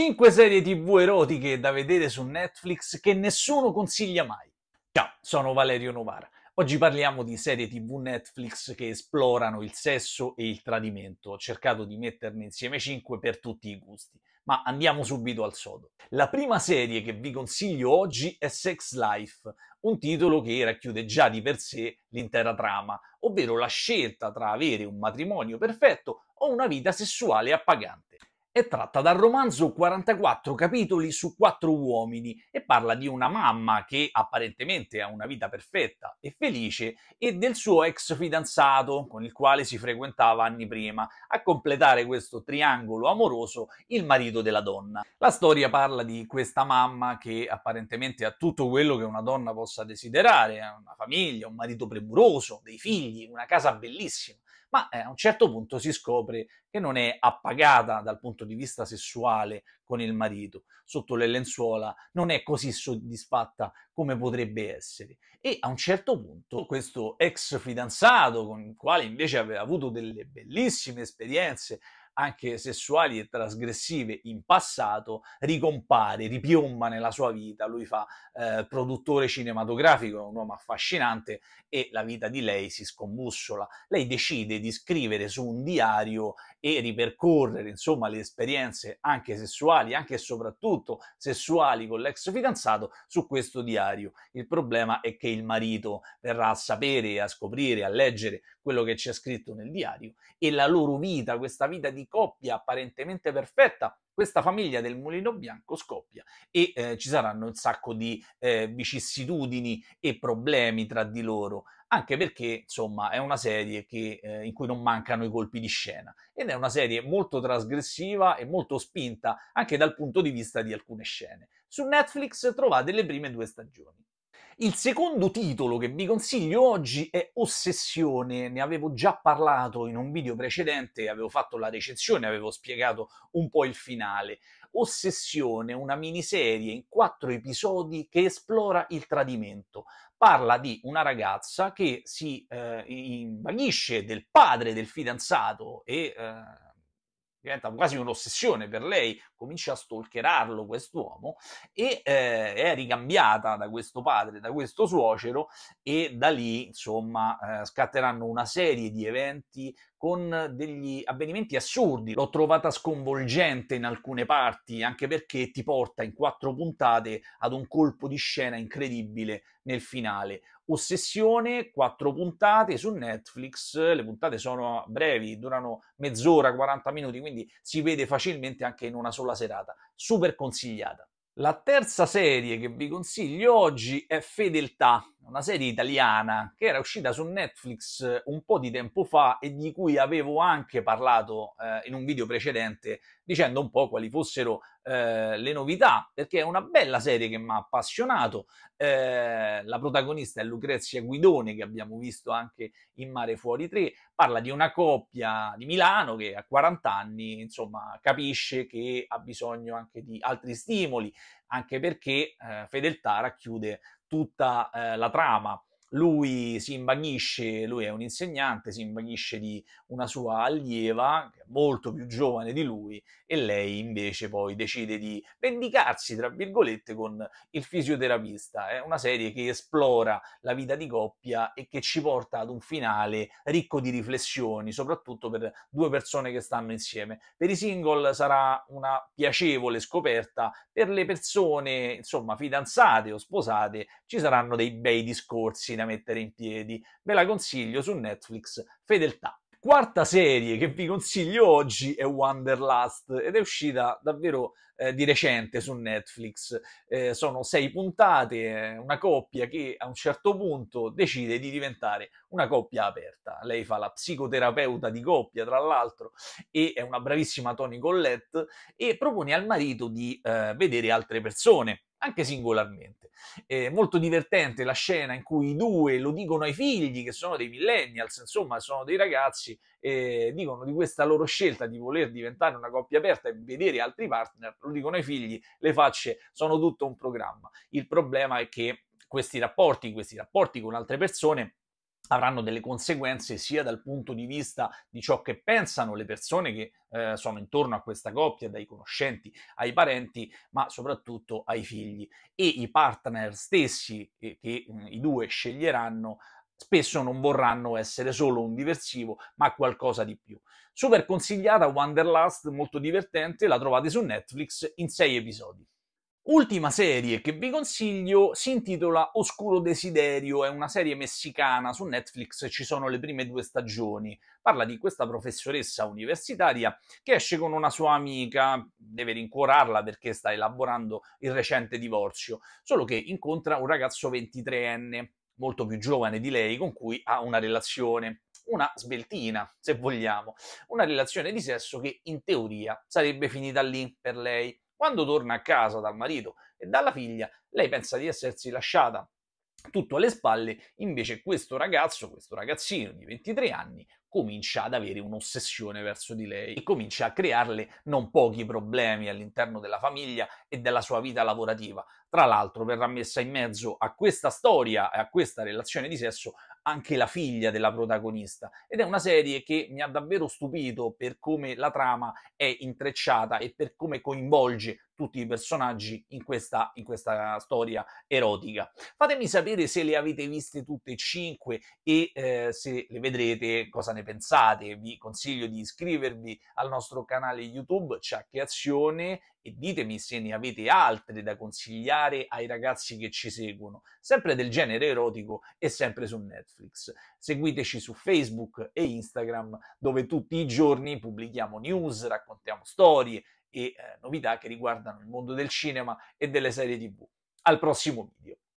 5 serie tv erotiche da vedere su Netflix che nessuno consiglia mai. Ciao, sono Valerio Novara. Oggi parliamo di serie tv Netflix che esplorano il sesso e il tradimento. Ho cercato di metterne insieme 5 per tutti i gusti, ma andiamo subito al sodo. La prima serie che vi consiglio oggi è Sex Life, un titolo che racchiude già di per sé l'intera trama, ovvero la scelta tra avere un matrimonio perfetto o una vita sessuale appagante. È tratta dal romanzo 44 capitoli su quattro uomini e parla di una mamma che apparentemente ha una vita perfetta e felice e del suo ex fidanzato con il quale si frequentava anni prima. A completare questo triangolo amoroso il marito della donna. La storia parla di questa mamma che apparentemente ha tutto quello che una donna possa desiderare, una famiglia, un marito premuroso, dei figli, una casa bellissima ma eh, a un certo punto si scopre che non è appagata dal punto di vista sessuale con il marito, sotto le lenzuola, non è così soddisfatta come potrebbe essere. E a un certo punto questo ex fidanzato, con il quale invece aveva avuto delle bellissime esperienze anche sessuali e trasgressive in passato, ricompare, ripiomba nella sua vita. Lui fa eh, produttore cinematografico, è un uomo affascinante e la vita di lei si scombussola. Lei decide di scrivere su un diario e ripercorrere insomma le esperienze anche sessuali, anche e soprattutto sessuali con l'ex fidanzato su questo diario. Il problema è che il marito verrà a sapere, a scoprire, a leggere quello che c'è scritto nel diario e la loro vita, questa vita di coppia apparentemente perfetta, questa famiglia del mulino bianco scoppia e eh, ci saranno un sacco di eh, vicissitudini e problemi tra di loro anche perché insomma è una serie che, eh, in cui non mancano i colpi di scena ed è una serie molto trasgressiva e molto spinta anche dal punto di vista di alcune scene. Su Netflix trovate le prime due stagioni. Il secondo titolo che vi consiglio oggi è Ossessione, ne avevo già parlato in un video precedente, avevo fatto la recensione, avevo spiegato un po' il finale. Ossessione, una miniserie in quattro episodi che esplora il tradimento, parla di una ragazza che si eh, invaghisce del padre del fidanzato e eh, diventa quasi un'ossessione per lei, comincia a stalkerarlo quest'uomo e eh, è ricambiata da questo padre, da questo suocero e da lì insomma eh, scatteranno una serie di eventi con degli avvenimenti assurdi. L'ho trovata sconvolgente in alcune parti, anche perché ti porta in quattro puntate ad un colpo di scena incredibile nel finale. Ossessione, quattro puntate su Netflix, le puntate sono brevi, durano mezz'ora, 40 minuti, quindi si vede facilmente anche in una sola serata. Super consigliata. La terza serie che vi consiglio oggi è Fedeltà una serie italiana che era uscita su Netflix eh, un po' di tempo fa e di cui avevo anche parlato eh, in un video precedente dicendo un po' quali fossero eh, le novità, perché è una bella serie che mi ha appassionato. Eh, la protagonista è Lucrezia Guidone, che abbiamo visto anche in Mare Fuori 3, parla di una coppia di Milano che a 40 anni, insomma, capisce che ha bisogno anche di altri stimoli, anche perché eh, Fedeltà racchiude tutta eh, la trama lui si invaghisce, lui è un insegnante, si invaghisce di una sua allieva molto più giovane di lui e lei invece poi decide di vendicarsi, tra virgolette, con il fisioterapista. È una serie che esplora la vita di coppia e che ci porta ad un finale ricco di riflessioni, soprattutto per due persone che stanno insieme. Per i single sarà una piacevole scoperta, per le persone, insomma, fidanzate o sposate ci saranno dei bei discorsi da mettere in piedi. Ve la consiglio su Netflix, Fedeltà. Quarta serie che vi consiglio oggi è Wanderlust ed è uscita davvero eh, di recente su Netflix. Eh, sono sei puntate, eh, una coppia che a un certo punto decide di diventare una coppia aperta. Lei fa la psicoterapeuta di coppia, tra l'altro, e è una bravissima Tony Collette e propone al marito di eh, vedere altre persone anche singolarmente. È molto divertente la scena in cui i due lo dicono ai figli, che sono dei millennials, insomma, sono dei ragazzi, e dicono di questa loro scelta di voler diventare una coppia aperta e vedere altri partner, lo dicono ai figli, le facce sono tutto un programma. Il problema è che questi rapporti, questi rapporti con altre persone, avranno delle conseguenze sia dal punto di vista di ciò che pensano le persone che eh, sono intorno a questa coppia, dai conoscenti ai parenti, ma soprattutto ai figli e i partner stessi che, che mh, mm, i due sceglieranno spesso non vorranno essere solo un diversivo, ma qualcosa di più. Super consigliata Wanderlust, molto divertente, la trovate su Netflix in sei episodi. Ultima serie che vi consiglio si intitola Oscuro Desiderio, è una serie messicana, su Netflix ci sono le prime due stagioni. Parla di questa professoressa universitaria che esce con una sua amica, deve rincuorarla perché sta elaborando il recente divorzio, solo che incontra un ragazzo 23enne, molto più giovane di lei, con cui ha una relazione una sbeltina, se vogliamo, una relazione di sesso che in teoria sarebbe finita lì per lei. Quando torna a casa dal marito e dalla figlia, lei pensa di essersi lasciata tutto alle spalle, invece questo ragazzo, questo ragazzino di 23 anni, comincia ad avere un'ossessione verso di lei e comincia a crearle non pochi problemi all'interno della famiglia e della sua vita lavorativa. Tra l'altro verrà messa in mezzo a questa storia e a questa relazione di sesso anche la figlia della protagonista. Ed è una serie che mi ha davvero stupito per come la trama è intrecciata e per come coinvolge tutti i personaggi in questa, in questa storia erotica. Fatemi sapere se le avete viste tutte e cinque e eh, se le vedrete cosa ne pensate. Vi consiglio di iscrivervi al nostro canale YouTube Ciacche Azione e ditemi se ne avete altre da consigliare ai ragazzi che ci seguono, sempre del genere erotico e sempre su Netflix. Seguiteci su Facebook e Instagram dove tutti i giorni pubblichiamo news, raccontiamo storie e eh, novità che riguardano il mondo del cinema e delle serie TV. Al prossimo video.